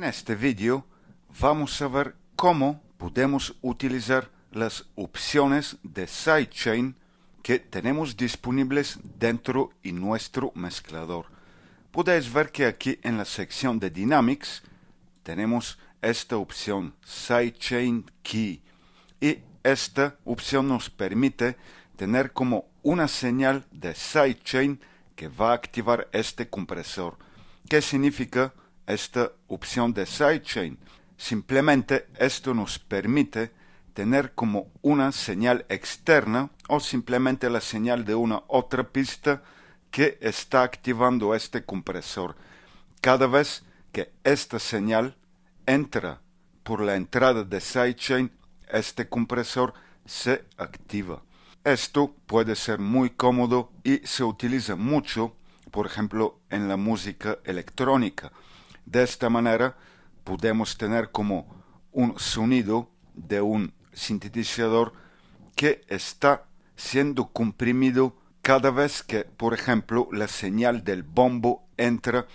En este vídeo vamos a ver cómo podemos utilizar las opciones de sidechain que tenemos disponibles dentro de nuestro mezclador. Puedes ver que aquí en la sección de Dynamics tenemos esta opción sidechain key y esta opción nos permite tener como una señal de sidechain que va a activar este compresor. ¿Qué significa? esta opción de sidechain. Simplemente esto nos permite tener como una señal externa o simplemente la señal de una otra pista que está activando este compresor. Cada vez que esta señal entra por la entrada de sidechain, este compresor se activa. Esto puede ser muy cómodo y se utiliza mucho, por ejemplo, en la música electrónica. De esta manera podemos tener como un sonido de un sintetizador que está siendo comprimido cada vez que, por ejemplo, la señal del bombo entra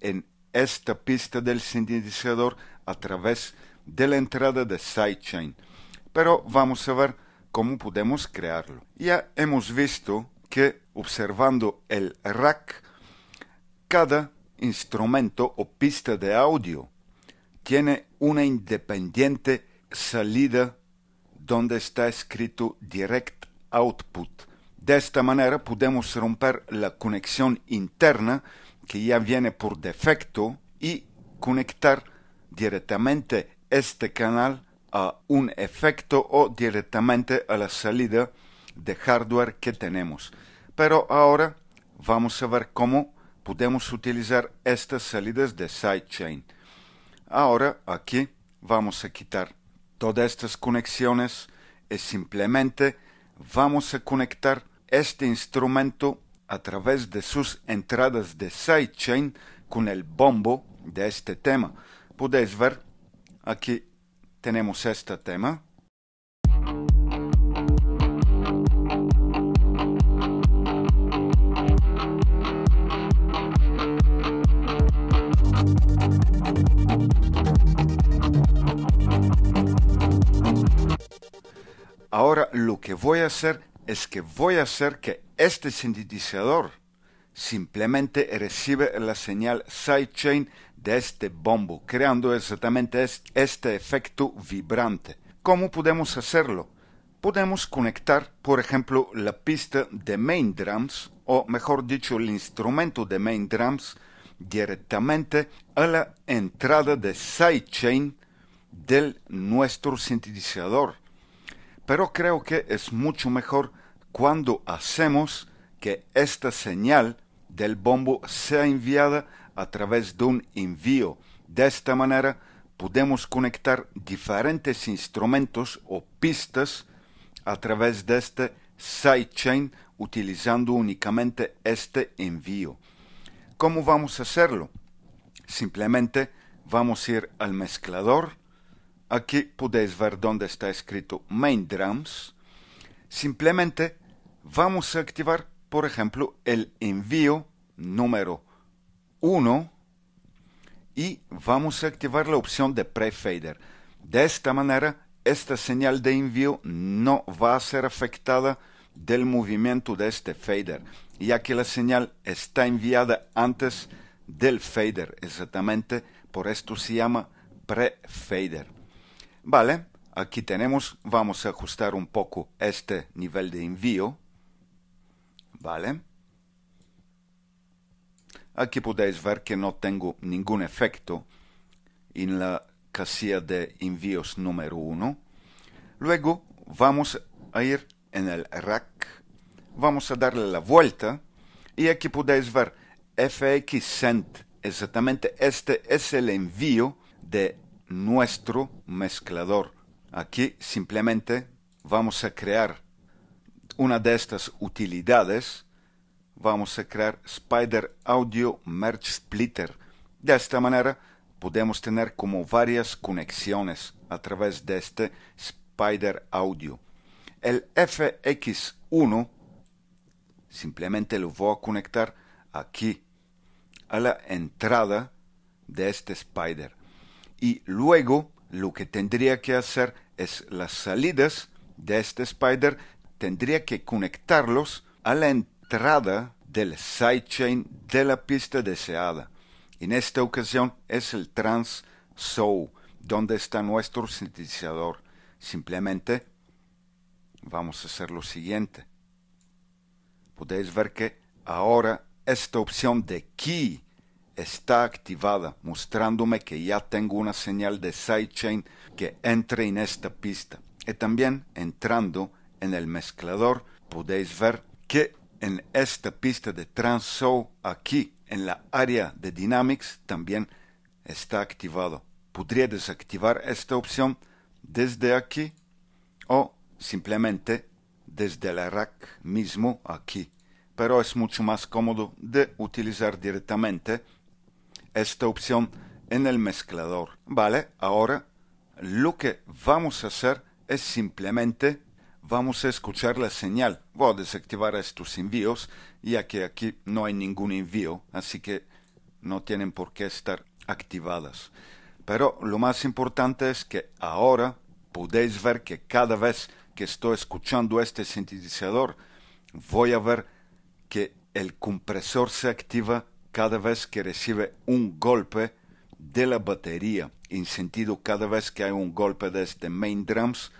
en esta pista del sintetizador a través de la entrada de sidechain. Pero vamos a ver cómo podemos crearlo. Ya hemos visto que observando el rack, cada instrumento o pista de audio tiene una independiente salida donde está escrito direct output. De esta manera podemos romper la conexión interna que ya viene por defecto y conectar directamente este canal a un efecto o directamente a la salida de hardware que tenemos. Pero ahora vamos a ver cómo podemos utilizar estas salidas de sidechain. Ahora aquí vamos a quitar todas estas conexiones y simplemente vamos a conectar este instrumento a través de sus entradas de sidechain con el bombo de este tema. Podéis ver, aquí tenemos este tema Ahora lo que voy a hacer es que voy a hacer que este sintetizador simplemente recibe la señal sidechain de este bombo, creando exactamente este efecto vibrante. ¿Cómo podemos hacerlo? Podemos conectar, por ejemplo, la pista de main drums, o mejor dicho, el instrumento de main drums, directamente a la entrada de sidechain del nuestro sintetizador pero creo que es mucho mejor cuando hacemos que esta señal del bombo sea enviada a través de un envío. De esta manera podemos conectar diferentes instrumentos o pistas a través de este sidechain utilizando únicamente este envío. ¿Cómo vamos a hacerlo? Simplemente vamos a ir al mezclador, aquí podéis ver dónde está escrito Main Drums, simplemente vamos a activar, por ejemplo, el envío número 1 y vamos a activar la opción de pre-fader, De esta manera, esta señal de envío no va a ser afectada del movimiento de este fader, ya que la señal está enviada antes del fader, exactamente por esto se llama pre-fader. Vale, aquí tenemos, vamos a ajustar un poco este nivel de envío. Vale. Aquí podéis ver que no tengo ningún efecto en la casilla de envíos número 1. Luego vamos a ir en el rack, vamos a darle la vuelta y aquí podéis ver FX Send. Exactamente este es el envío de nuestro mezclador. Aquí simplemente vamos a crear una de estas utilidades. Vamos a crear Spider Audio Merge Splitter. De esta manera podemos tener como varias conexiones a través de este Spider Audio. El FX1 simplemente lo voy a conectar aquí a la entrada de este Spider y luego lo que tendría que hacer es las salidas de este spider tendría que conectarlos a la entrada del sidechain de la pista deseada. En esta ocasión es el trans show donde está nuestro sintetizador. Simplemente vamos a hacer lo siguiente. Podéis ver que ahora esta opción de key está activada, mostrándome que ya tengo una señal de sidechain que entre en esta pista. Y también entrando en el mezclador podéis ver que en esta pista de transo aquí en la área de Dynamics también está activado. Podría desactivar esta opción desde aquí o simplemente desde el rack mismo aquí pero es mucho más cómodo de utilizar directamente esta opción en el mezclador. Vale, ahora lo que vamos a hacer es simplemente vamos a escuchar la señal. Voy a desactivar estos envíos ya que aquí no hay ningún envío, así que no tienen por qué estar activadas. Pero lo más importante es que ahora podéis ver que cada vez que estoy escuchando este sintetizador, voy a ver que el compresor se activa cada vez que recibe un golpe de la batería. En sentido, cada vez que hay un golpe de este main drums,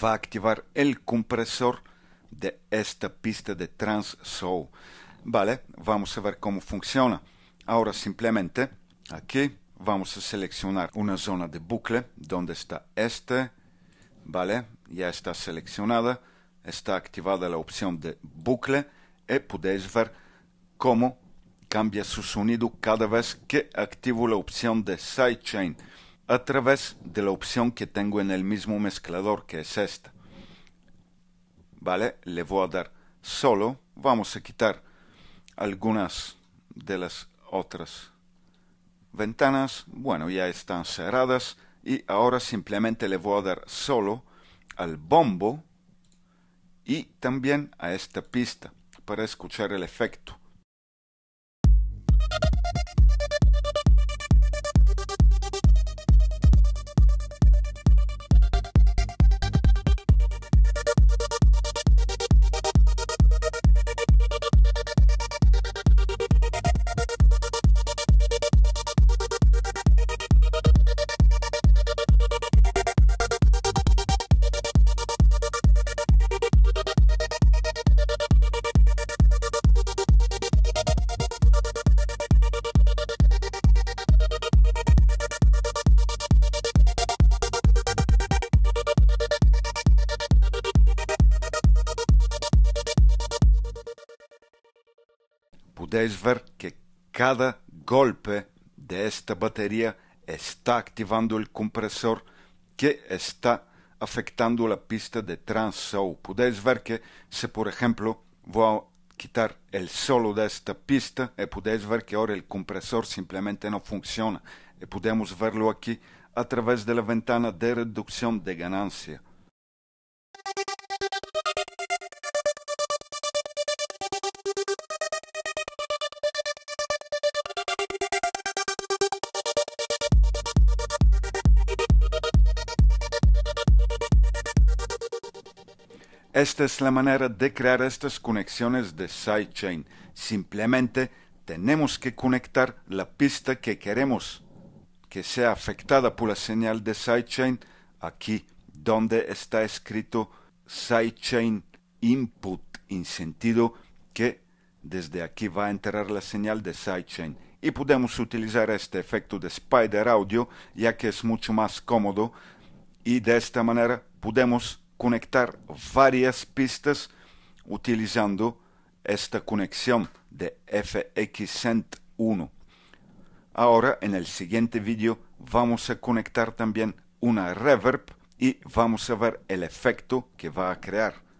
va a activar el compresor de esta pista de trans soul. Vale, vamos a ver cómo funciona. Ahora simplemente aquí vamos a seleccionar una zona de bucle donde está este. Vale, ya está seleccionada. Está activada la opción de bucle y podéis ver cómo cambia su sonido cada vez que activo la opción de Sidechain a través de la opción que tengo en el mismo mezclador que es esta. Vale, le voy a dar solo, vamos a quitar algunas de las otras ventanas, bueno ya están cerradas y ahora simplemente le voy a dar solo al bombo y también a esta pista para escuchar el efecto. podéis ver que cada golpe de esta batería está activando el compresor que está afectando la pista de trans O Podéis ver que si por ejemplo voy a quitar el solo de esta pista, y podéis ver que ahora el compresor simplemente no funciona. Y eh, podemos verlo aquí a través de la ventana de reducción de ganancia. Esta es la manera de crear estas conexiones de sidechain. Simplemente tenemos que conectar la pista que queremos que sea afectada por la señal de sidechain aquí donde está escrito sidechain input en sentido que desde aquí va a entrar la señal de sidechain y podemos utilizar este efecto de spider audio ya que es mucho más cómodo y de esta manera podemos conectar varias pistas utilizando esta conexión de FXSend 1. Ahora en el siguiente vídeo vamos a conectar también una reverb y vamos a ver el efecto que va a crear.